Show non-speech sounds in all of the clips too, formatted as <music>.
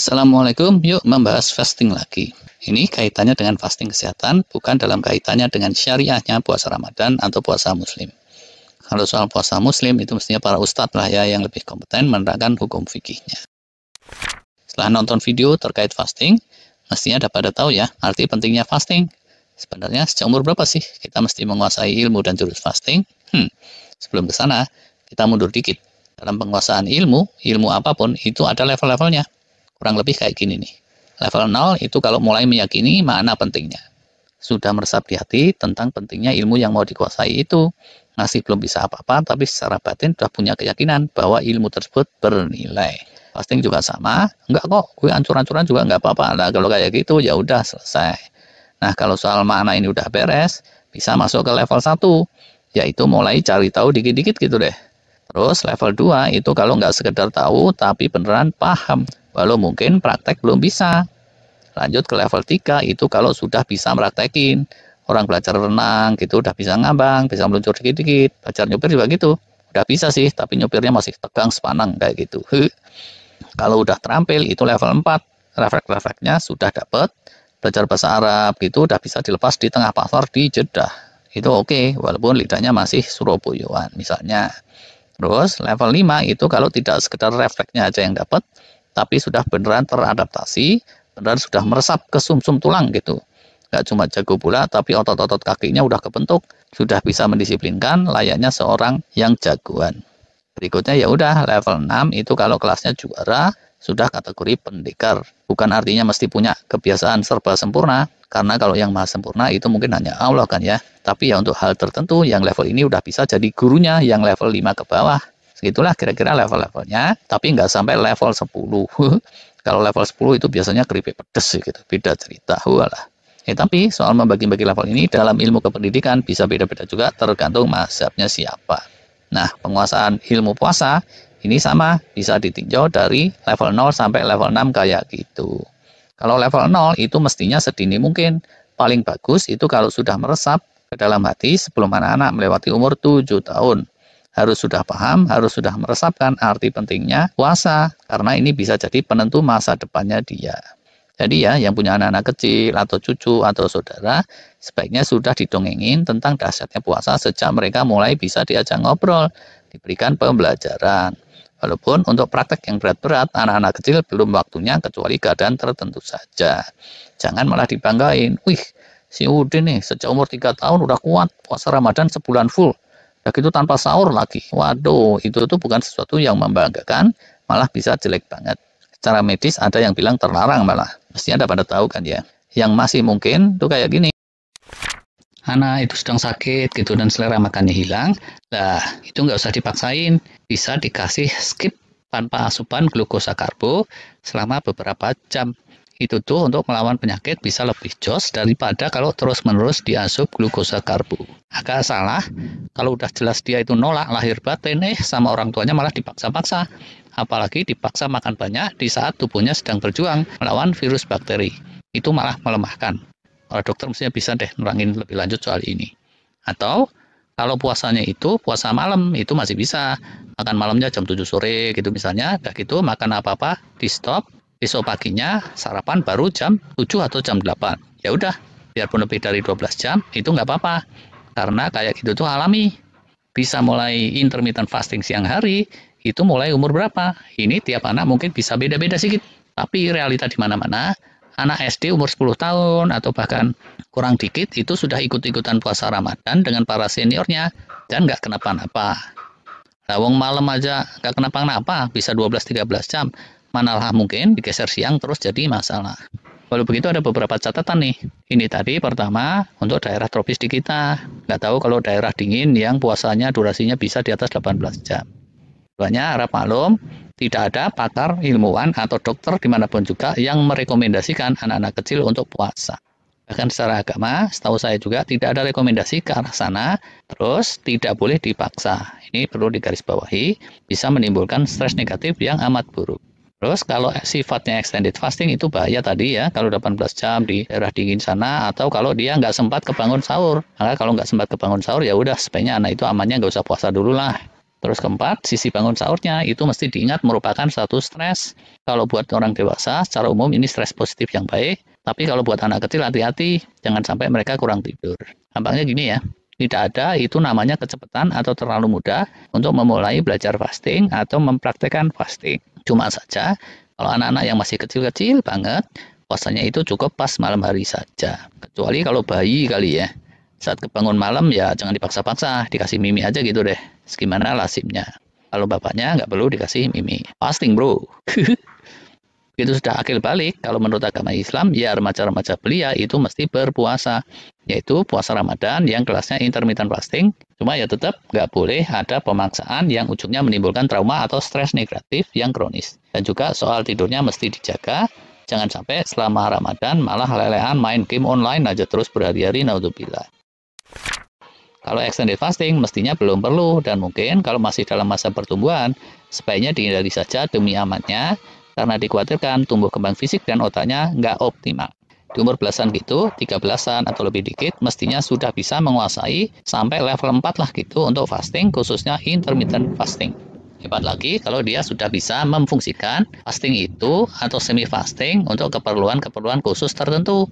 Assalamualaikum, yuk membahas fasting lagi. Ini kaitannya dengan fasting kesehatan, bukan dalam kaitannya dengan syariahnya puasa Ramadan atau puasa Muslim. Kalau soal puasa Muslim, itu mestinya para ustadz lah ya yang lebih kompeten menerangkan hukum fikihnya. Setelah nonton video terkait fasting, mestinya ada pada tahu ya arti pentingnya fasting. Sebenarnya sejak umur berapa sih kita mesti menguasai ilmu dan jurus fasting? Hmm, sebelum ke sana, kita mundur dikit. Dalam penguasaan ilmu, ilmu apapun itu ada level-levelnya kurang lebih kayak gini nih level 0 itu kalau mulai meyakini mana pentingnya sudah meresap di hati tentang pentingnya ilmu yang mau dikuasai itu masih belum bisa apa-apa tapi secara batin sudah punya keyakinan bahwa ilmu tersebut bernilai pasting juga sama enggak kok gue ancur-ancuran juga enggak apa-apa nah, kalau kayak gitu ya udah selesai nah kalau soal mana ini udah beres bisa masuk ke level 1 yaitu mulai cari tahu dikit-dikit gitu deh terus level 2 itu kalau nggak sekedar tahu tapi beneran paham kalau mungkin praktek belum bisa. Lanjut ke level 3 itu kalau sudah bisa meraktekin. Orang belajar renang gitu udah bisa ngambang, bisa meluncur dikit-dikit. Belajar nyupir juga gitu. Udah bisa sih, tapi nyupirnya masih tegang sepanang kayak gitu. Kalau udah terampil itu level 4. Refleks-refleksnya sudah dapet Belajar bahasa Arab gitu udah bisa dilepas di tengah pasar di Jeddah itu oke okay, walaupun lidahnya masih Surabayaan misalnya terus level 5 itu kalau tidak sekedar refleksnya aja yang dapat tapi sudah beneran teradaptasi, beneran sudah meresap ke sumsum -sum tulang gitu. Gak cuma jago bola, tapi otot-otot kakinya udah kebentuk, sudah bisa mendisiplinkan layaknya seorang yang jagoan. Berikutnya ya udah level 6 itu kalau kelasnya juara sudah kategori pendekar. Bukan artinya mesti punya kebiasaan serba sempurna, karena kalau yang maha sempurna itu mungkin hanya Allah kan ya. Tapi ya untuk hal tertentu yang level ini udah bisa jadi gurunya yang level 5 ke bawah Segitulah kira-kira level-levelnya, tapi nggak sampai level 10. <laughs> Kalau level 10 itu biasanya keripik pedes gitu, beda cerita. Walah. Eh, tapi soal membagi-bagi level ini dalam ilmu kependidikan bisa beda-beda juga tergantung mazhabnya siapa. Nah, penguasaan ilmu puasa ini sama, bisa ditinjau dari level 0 sampai level 6 kayak gitu. Kalau level 0 itu mestinya sedini mungkin. Paling bagus itu kalau sudah meresap ke dalam hati sebelum anak-anak melewati umur 7 tahun harus sudah paham, harus sudah meresapkan arti pentingnya puasa karena ini bisa jadi penentu masa depannya dia. Jadi ya yang punya anak-anak kecil atau cucu atau saudara sebaiknya sudah didongengin tentang dahsyatnya puasa sejak mereka mulai bisa diajak ngobrol, diberikan pembelajaran. Walaupun untuk praktek yang berat-berat, anak-anak kecil belum waktunya kecuali keadaan tertentu saja. Jangan malah dibanggain, wih si Udin nih sejak umur 3 tahun udah kuat puasa Ramadan sebulan full Ya, itu tanpa sahur lagi. Waduh, itu tuh bukan sesuatu yang membanggakan, malah bisa jelek banget. Secara medis ada yang bilang terlarang malah. Mestinya ada pada tahu kan ya. Yang masih mungkin tuh kayak gini. Anak itu sedang sakit gitu dan selera makannya hilang. Lah, itu nggak usah dipaksain. Bisa dikasih skip tanpa asupan glukosa karbo selama beberapa jam. Itu tuh untuk melawan penyakit bisa lebih jos daripada kalau terus-menerus diasup glukosa karbo. Agak salah, kalau udah jelas dia itu nolak lahir batin, eh sama orang tuanya malah dipaksa-paksa. Apalagi dipaksa makan banyak di saat tubuhnya sedang berjuang melawan virus bakteri. Itu malah melemahkan. Orang dokter mestinya bisa deh nerangin lebih lanjut soal ini. Atau kalau puasanya itu puasa malam itu masih bisa makan malamnya jam 7 sore gitu misalnya udah gitu makan apa-apa di stop besok paginya sarapan baru jam 7 atau jam 8 ya udah biarpun lebih dari 12 jam itu nggak apa-apa karena kayak gitu tuh alami. Bisa mulai intermittent fasting siang hari, itu mulai umur berapa? Ini tiap anak mungkin bisa beda-beda sedikit. Tapi realita di mana-mana, anak SD umur 10 tahun atau bahkan kurang dikit itu sudah ikut-ikutan puasa Ramadan dengan para seniornya dan nggak kenapa-napa. Nah, malam aja nggak kenapa-napa, bisa 12-13 jam. Manalah mungkin digeser siang terus jadi masalah. Walau begitu ada beberapa catatan nih. Ini tadi pertama untuk daerah tropis di kita. Nggak tahu kalau daerah dingin yang puasanya durasinya bisa di atas 18 jam. Banyak harap maklum, tidak ada pakar, ilmuwan, atau dokter dimanapun juga yang merekomendasikan anak-anak kecil untuk puasa. Bahkan secara agama, setahu saya juga tidak ada rekomendasi ke arah sana, terus tidak boleh dipaksa. Ini perlu digarisbawahi, bisa menimbulkan stres negatif yang amat buruk. Terus kalau sifatnya extended fasting itu bahaya tadi ya, kalau 18 jam di daerah dingin sana, atau kalau dia nggak sempat kebangun sahur. Maka kalau nggak sempat kebangun sahur, ya udah sebaiknya anak itu amannya nggak usah puasa dulu lah. Terus keempat, sisi bangun sahurnya itu mesti diingat merupakan satu stres. Kalau buat orang dewasa, secara umum ini stres positif yang baik. Tapi kalau buat anak kecil hati-hati, jangan sampai mereka kurang tidur. Gampangnya gini ya, tidak ada, itu namanya kecepatan atau terlalu mudah untuk memulai belajar fasting atau mempraktekkan fasting. Cuma saja, kalau anak-anak yang masih kecil-kecil banget, puasanya itu cukup pas malam hari saja. Kecuali kalau bayi kali ya. Saat kebangun malam ya jangan dipaksa-paksa, dikasih mimi aja gitu deh. Gimana lasibnya. Kalau bapaknya nggak perlu dikasih mimi. Fasting bro. <laughs> Itu sudah akil balik kalau menurut agama Islam ya remaja-remaja belia itu mesti berpuasa yaitu puasa Ramadan yang kelasnya intermittent fasting cuma ya tetap nggak boleh ada pemaksaan yang ujungnya menimbulkan trauma atau stres negatif yang kronis dan juga soal tidurnya mesti dijaga jangan sampai selama Ramadan malah lelehan main game online aja terus berhari-hari naudzubillah kalau extended fasting mestinya belum perlu dan mungkin kalau masih dalam masa pertumbuhan sebaiknya dihindari saja demi amannya karena dikhawatirkan tumbuh kembang fisik dan otaknya nggak optimal. Di umur belasan gitu, tiga belasan atau lebih dikit, mestinya sudah bisa menguasai sampai level 4 lah gitu untuk fasting, khususnya intermittent fasting. Hebat lagi kalau dia sudah bisa memfungsikan fasting itu atau semi fasting untuk keperluan-keperluan khusus tertentu.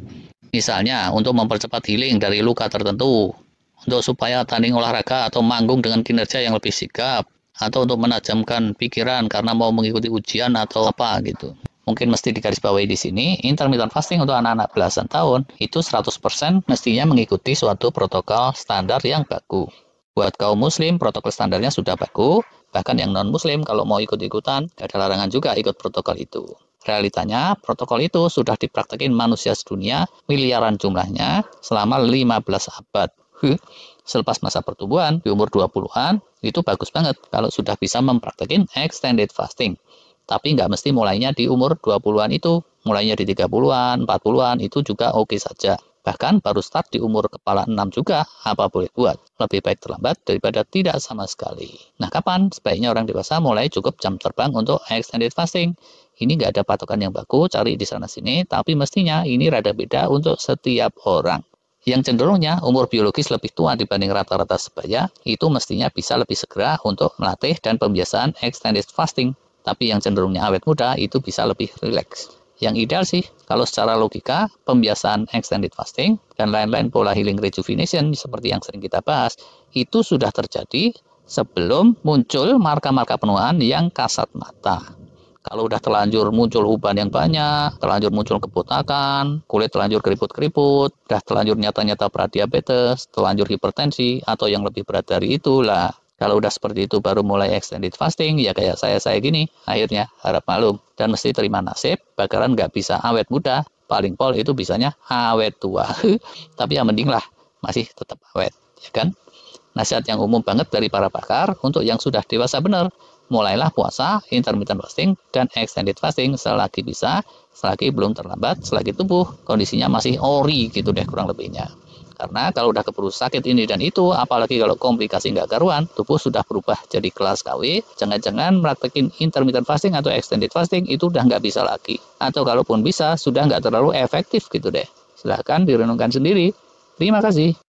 Misalnya untuk mempercepat healing dari luka tertentu, untuk supaya tanding olahraga atau manggung dengan kinerja yang lebih sigap, atau untuk menajamkan pikiran karena mau mengikuti ujian atau apa gitu mungkin mesti digarisbawahi di sini, intermittent fasting untuk anak-anak belasan tahun itu 100% mestinya mengikuti suatu protokol standar yang baku. Buat kaum muslim, protokol standarnya sudah baku, bahkan yang non-muslim kalau mau ikut-ikutan, ada larangan juga ikut protokol itu. Realitanya, protokol itu sudah dipraktekin manusia sedunia, miliaran jumlahnya, selama 15 abad selepas masa pertumbuhan di umur 20-an itu bagus banget kalau sudah bisa mempraktekin extended fasting. Tapi nggak mesti mulainya di umur 20-an itu, mulainya di 30-an, 40-an itu juga oke okay saja. Bahkan baru start di umur kepala 6 juga, apa boleh buat. Lebih baik terlambat daripada tidak sama sekali. Nah, kapan sebaiknya orang dewasa mulai cukup jam terbang untuk extended fasting? Ini nggak ada patokan yang baku, cari di sana-sini, tapi mestinya ini rada beda untuk setiap orang yang cenderungnya umur biologis lebih tua dibanding rata-rata sebaya, itu mestinya bisa lebih segera untuk melatih dan pembiasaan extended fasting. Tapi yang cenderungnya awet muda itu bisa lebih rileks. Yang ideal sih, kalau secara logika, pembiasaan extended fasting dan lain-lain pola healing rejuvenation seperti yang sering kita bahas, itu sudah terjadi sebelum muncul marka-marka penuaan yang kasat mata. Kalau udah terlanjur muncul uban yang banyak, terlanjur muncul kebutakan, kulit terlanjur keriput-keriput, udah terlanjur nyata-nyata pradiabetes, terlanjur hipertensi, atau yang lebih berat dari itulah. Kalau udah seperti itu baru mulai extended fasting, ya kayak saya-saya gini, akhirnya harap maklum. Dan mesti terima nasib, bakaran nggak bisa awet muda, paling pol itu bisanya awet tua. <laughs> Tapi yang mending lah, masih tetap awet, ya kan? Nasihat yang umum banget dari para pakar untuk yang sudah dewasa benar, mulailah puasa intermittent fasting dan extended fasting selagi bisa, selagi belum terlambat, selagi tubuh kondisinya masih ori gitu deh kurang lebihnya. Karena kalau udah keburu sakit ini dan itu, apalagi kalau komplikasi nggak karuan, tubuh sudah berubah jadi kelas KW. Jangan-jangan praktekin intermittent fasting atau extended fasting itu udah nggak bisa lagi. Atau kalaupun bisa, sudah nggak terlalu efektif gitu deh. Silahkan direnungkan sendiri. Terima kasih.